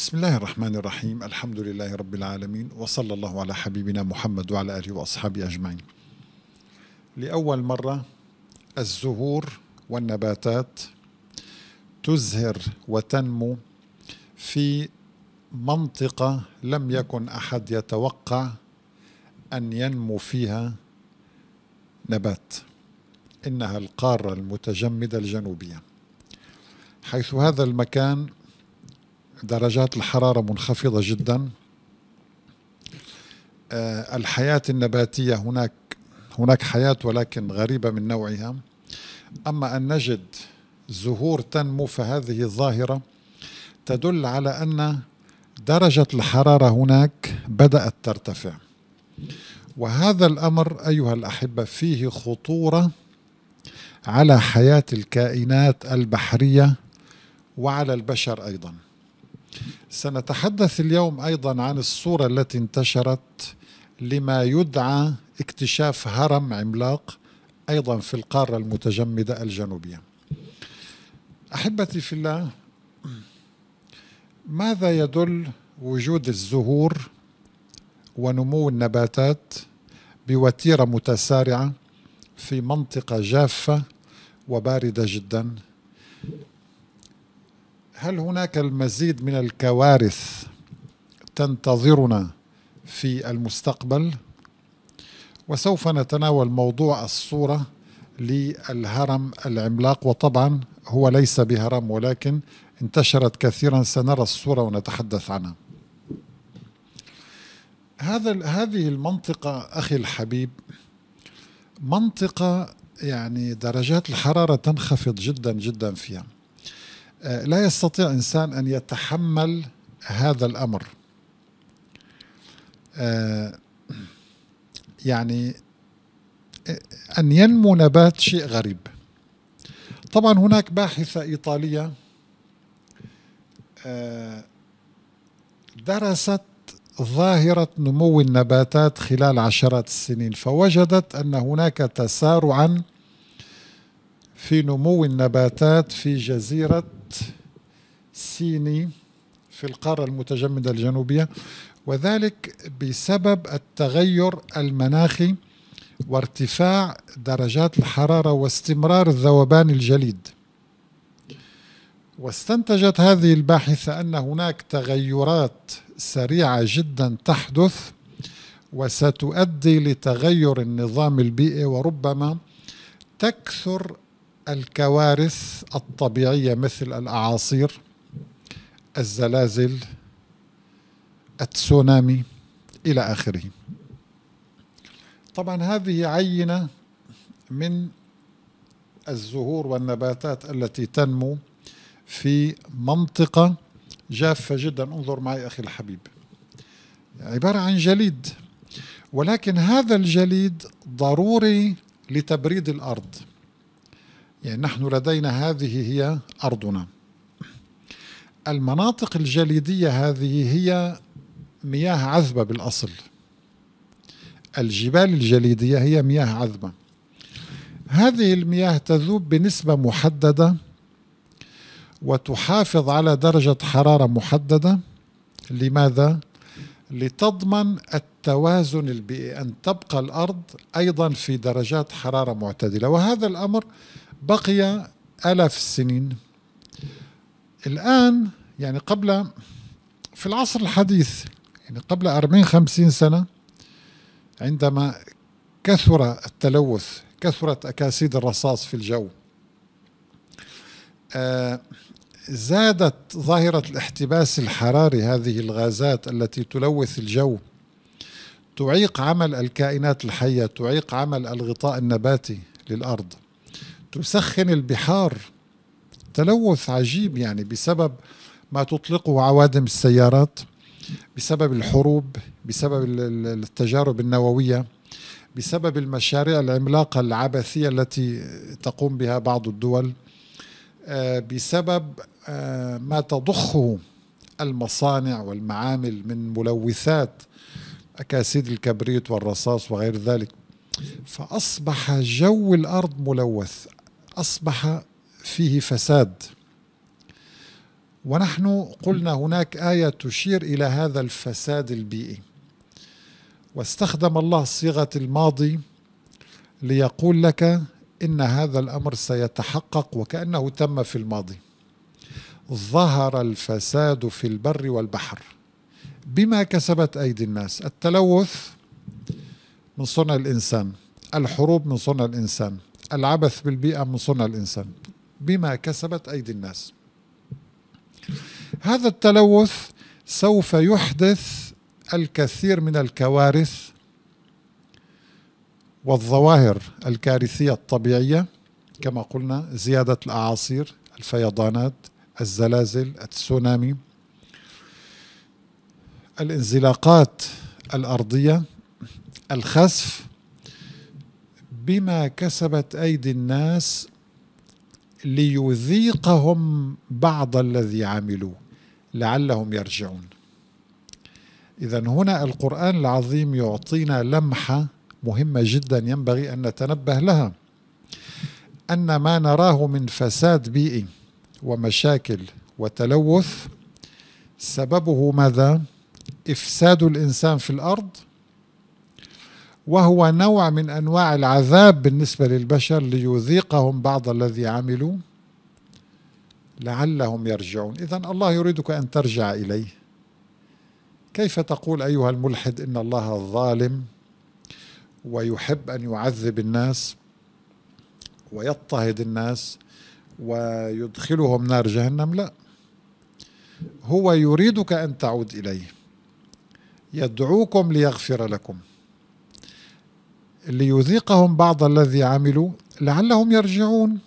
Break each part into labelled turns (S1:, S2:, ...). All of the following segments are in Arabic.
S1: بسم الله الرحمن الرحيم الحمد لله رب العالمين وصلى الله على حبيبنا محمد وعلى اله واصحابه اجمعين. لاول مره الزهور والنباتات تزهر وتنمو في منطقه لم يكن احد يتوقع ان ينمو فيها نبات. انها القاره المتجمده الجنوبيه. حيث هذا المكان درجات الحرارة منخفضة جدا آه، الحياة النباتية هناك هناك حياة ولكن غريبة من نوعها أما أن نجد زهور تنمو فهذه الظاهرة تدل على أن درجة الحرارة هناك بدأت ترتفع وهذا الأمر أيها الأحبة فيه خطورة على حياة الكائنات البحرية وعلى البشر أيضاً سنتحدث اليوم ايضا عن الصوره التي انتشرت لما يدعى اكتشاف هرم عملاق ايضا في القاره المتجمده الجنوبيه. احبتي في الله ماذا يدل وجود الزهور ونمو النباتات بوتيره متسارعه في منطقه جافه وبارده جدا هل هناك المزيد من الكوارث تنتظرنا في المستقبل وسوف نتناول موضوع الصوره للهرم العملاق وطبعا هو ليس بهرم ولكن انتشرت كثيرا سنرى الصوره ونتحدث عنها هذا هذه المنطقه اخي الحبيب منطقه يعني درجات الحراره تنخفض جدا جدا فيها آه، لا يستطيع انسان ان يتحمل هذا الامر آه، يعني آه، ان ينمو نبات شيء غريب طبعا هناك باحثه ايطاليه درست ظاهرة نمو النباتات خلال عشرات السنين فوجدت أن هناك تسارعا في نمو النباتات في جزيرة سيني في القارة المتجمدة الجنوبية وذلك بسبب التغير المناخي وارتفاع درجات الحرارة واستمرار ذوبان الجليد واستنتجت هذه الباحثة أن هناك تغيرات سريعة جدا تحدث وستؤدي لتغير النظام البيئي وربما تكثر الكوارث الطبيعية مثل الأعاصير الزلازل التسونامي إلى آخره طبعا هذه عينة من الزهور والنباتات التي تنمو في منطقة جافة جدا انظر معي أخي الحبيب عبارة عن جليد ولكن هذا الجليد ضروري لتبريد الأرض يعني نحن لدينا هذه هي أرضنا المناطق الجليدية هذه هي مياه عذبة بالأصل الجبال الجليدية هي مياه عذبة هذه المياه تذوب بنسبة محددة وتحافظ على درجة حرارة محددة لماذا؟ لتضمن التوازن البيئي أن تبقى الأرض أيضا في درجات حرارة معتدلة وهذا الأمر بقي آلاف السنين الآن يعني قبل في العصر الحديث يعني قبل 40 50 سنة عندما كثر التلوث كثرت أكاسيد الرصاص في الجو آه، زادت ظاهرة الاحتباس الحراري هذه الغازات التي تلوث الجو تعيق عمل الكائنات الحية تعيق عمل الغطاء النباتي للأرض تسخن البحار تلوث عجيب يعني بسبب ما تطلقه عوادم السيارات بسبب الحروب بسبب التجارب النوويه بسبب المشاريع العملاقه العبثيه التي تقوم بها بعض الدول آه، بسبب آه، ما تضخه المصانع والمعامل من ملوثات اكاسيد الكبريت والرصاص وغير ذلك فاصبح جو الارض ملوث أصبح فيه فساد ونحن قلنا هناك آية تشير إلى هذا الفساد البيئي واستخدم الله صيغة الماضي ليقول لك إن هذا الأمر سيتحقق وكأنه تم في الماضي ظهر الفساد في البر والبحر بما كسبت أيدي الناس التلوث من صنع الإنسان الحروب من صنع الإنسان العبث بالبيئة من صنع الإنسان بما كسبت أيدي الناس هذا التلوث سوف يحدث الكثير من الكوارث والظواهر الكارثية الطبيعية كما قلنا زيادة الأعاصير الفيضانات الزلازل التسونامي الانزلاقات الأرضية الخسف بما كسبت ايدي الناس ليذيقهم بعض الذي عملوا لعلهم يرجعون اذا هنا القران العظيم يعطينا لمحه مهمه جدا ينبغي ان نتنبه لها ان ما نراه من فساد بيئي ومشاكل وتلوث سببه ماذا افساد الانسان في الارض وهو نوع من انواع العذاب بالنسبه للبشر ليذيقهم بعض الذي عملوا لعلهم يرجعون اذا الله يريدك ان ترجع اليه كيف تقول ايها الملحد ان الله ظالم ويحب ان يعذب الناس ويضطهد الناس ويدخلهم نار جهنم لا هو يريدك ان تعود اليه يدعوكم ليغفر لكم ليذيقهم بعض الذي عملوا لعلهم يرجعون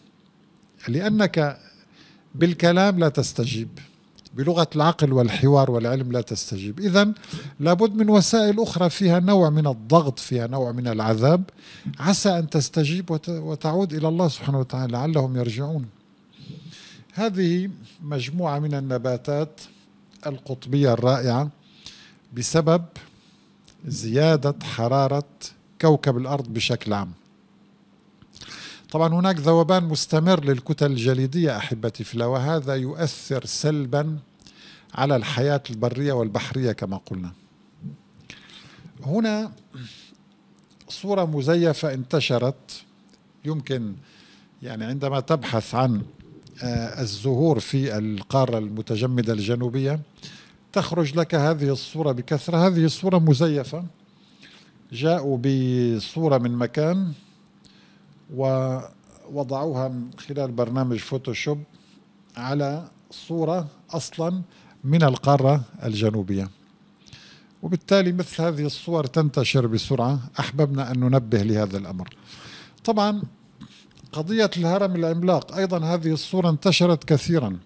S1: لأنك بالكلام لا تستجيب بلغة العقل والحوار والعلم لا تستجيب إذا لابد من وسائل أخرى فيها نوع من الضغط فيها نوع من العذاب عسى أن تستجيب وتعود إلى الله سبحانه وتعالى لعلهم يرجعون هذه مجموعة من النباتات القطبية الرائعة بسبب زيادة حرارة كوكب الأرض بشكل عام طبعا هناك ذوبان مستمر للكتل الجليدية أحبتي فلا وهذا يؤثر سلبا على الحياة البرية والبحرية كما قلنا هنا صورة مزيفة انتشرت يمكن يعني عندما تبحث عن آه، الزهور في القارة المتجمدة الجنوبية تخرج لك هذه الصورة بكثرة هذه الصورة مزيفة جاءوا بصورة من مكان ووضعوها من خلال برنامج فوتوشوب على صورة أصلا من القارة الجنوبية وبالتالي مثل هذه الصور تنتشر بسرعة أحببنا أن ننبه لهذا الأمر طبعا قضية الهرم العملاق أيضا هذه الصورة انتشرت كثيرا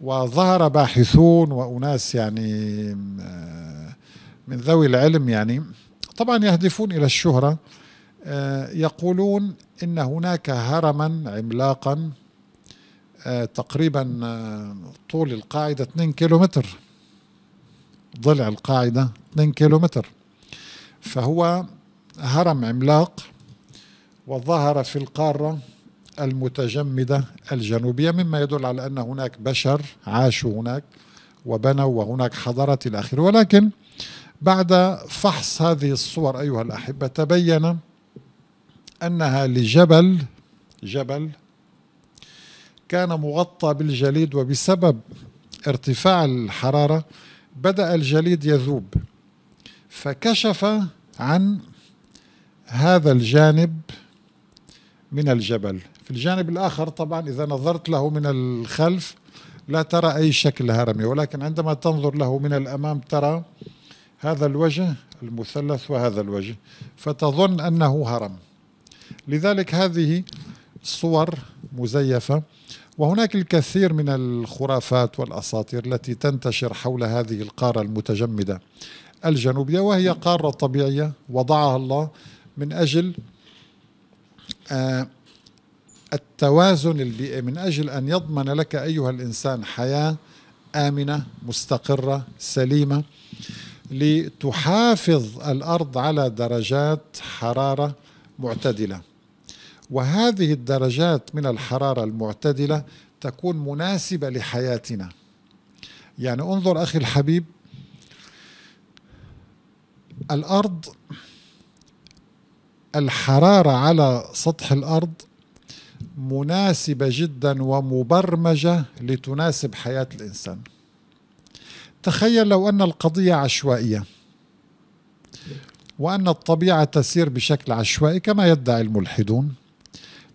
S1: وظهر باحثون وأناس يعني آه، من ذوي العلم يعني طبعا يهدفون الى الشهره آه، يقولون ان هناك هرما عملاقا آه، تقريبا آه، طول القاعده 2 كيلومتر ضلع القاعده 2 كيلومتر فهو هرم عملاق وظهر في القاره المتجمده الجنوبيه مما يدل على ان هناك بشر عاشوا هناك وبنوا وهناك حضارات الى اخره ولكن بعد فحص هذه الصور أيها الأحبة تبين أنها لجبل جبل كان مغطى بالجليد وبسبب ارتفاع الحرارة بدأ الجليد يذوب فكشف عن هذا الجانب من الجبل في الجانب الآخر طبعا إذا نظرت له من الخلف لا ترى أي شكل هرمي ولكن عندما تنظر له من الأمام ترى هذا الوجه المثلث وهذا الوجه فتظن أنه هرم لذلك هذه صور مزيفة وهناك الكثير من الخرافات والأساطير التي تنتشر حول هذه القارة المتجمدة الجنوبية وهي قارة طبيعية وضعها الله من أجل آه، التوازن البيئي من أجل أن يضمن لك أيها الإنسان حياة آمنة مستقرة سليمة لتحافظ الارض على درجات حراره معتدله وهذه الدرجات من الحراره المعتدله تكون مناسبه لحياتنا يعني انظر اخي الحبيب الارض الحراره على سطح الارض مناسبه جدا ومبرمجه لتناسب حياه الانسان تخيل لو أن القضية عشوائية وأن الطبيعة تسير بشكل عشوائي كما يدعي الملحدون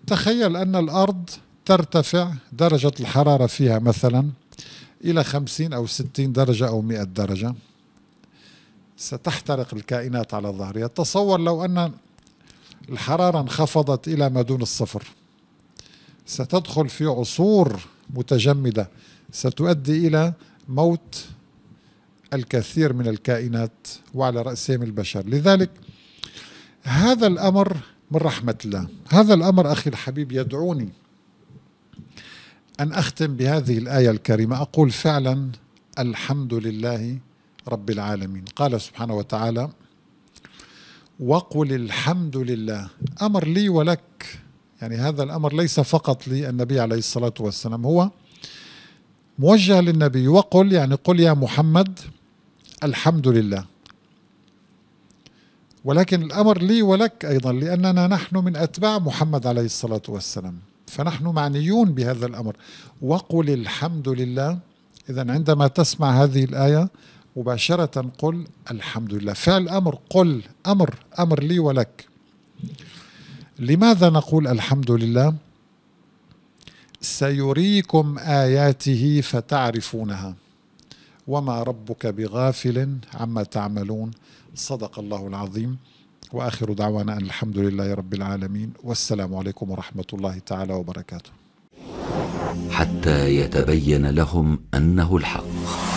S1: تخيل أن الأرض ترتفع درجة الحرارة فيها مثلا إلى 50 أو 60 درجة أو 100 درجة ستحترق الكائنات على ظهرها تصور لو أن الحرارة انخفضت إلى ما دون الصفر ستدخل في عصور متجمدة ستؤدي إلى موت الكثير من الكائنات وعلى رأسهم البشر لذلك هذا الأمر من رحمة الله هذا الأمر أخي الحبيب يدعوني أن أختم بهذه الآية الكريمة أقول فعلا الحمد لله رب العالمين قال سبحانه وتعالى وقل الحمد لله أمر لي ولك يعني هذا الأمر ليس فقط للنبي عليه الصلاة والسلام هو موجه للنبي وقل يعني قل يا محمد الحمد لله ولكن الأمر لي ولك أيضا لأننا نحن من أتباع محمد عليه الصلاة والسلام فنحن معنيون بهذا الأمر وقل الحمد لله إذا عندما تسمع هذه الآية مباشرة قل الحمد لله فعل أمر قل أمر أمر لي ولك لماذا نقول الحمد لله سيريكم آياته فتعرفونها وما ربك بغافل عما تعملون صدق الله العظيم واخر دعوانا ان الحمد لله رب العالمين والسلام عليكم ورحمه الله تعالى وبركاته حتى يتبين لهم انه الحق